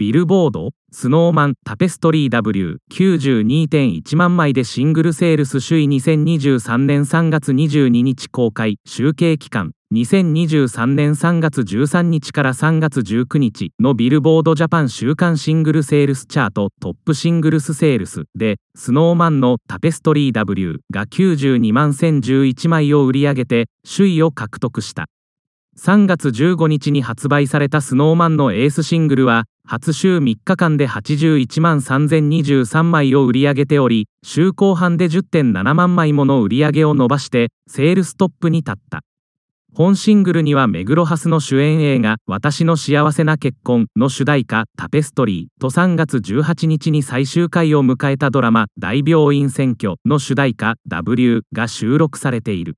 ビルボード、スノーマン、タペストリー W92.1 万枚でシングルセールス首位2023年3月22日公開、集計期間、2023年3月13日から3月19日のビルボードジャパン週間シングルセールスチャートトップシングルスセールスで、スノーマンのタペストリー W が92万1011枚を売り上げて、首位を獲得した。3月15日に発売された snowman のエースシングルは初週3日間で81万3023枚を売り上げており週後半で10.7万枚もの売り上げを伸ばしてセールストップに立った本シングルには目黒蓮の主演映画「私の幸せな結婚」の主題歌「タペストリー」と3月18日に最終回を迎えたドラマ「大病院選挙」の主題歌「W」が収録されている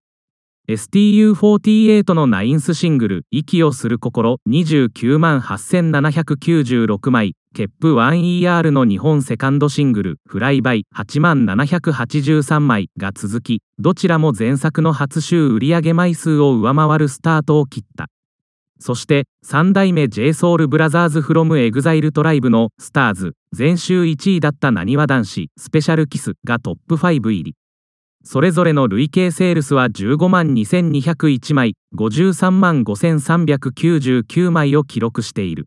STU48 のナインスシングル「息をする心」29万8796枚ケップ 1ER の日本セカンドシングル「フライバイ」8万783枚が続きどちらも前作の初週売上枚数を上回るスタートを切ったそして3代目 JSOULBROTHERSFROMEXILETRIBE の「スターズ全週1位だったなにわ男子スペシャルキスがトップ5入りそれぞれの累計セールスは15万2201枚53万5399枚を記録している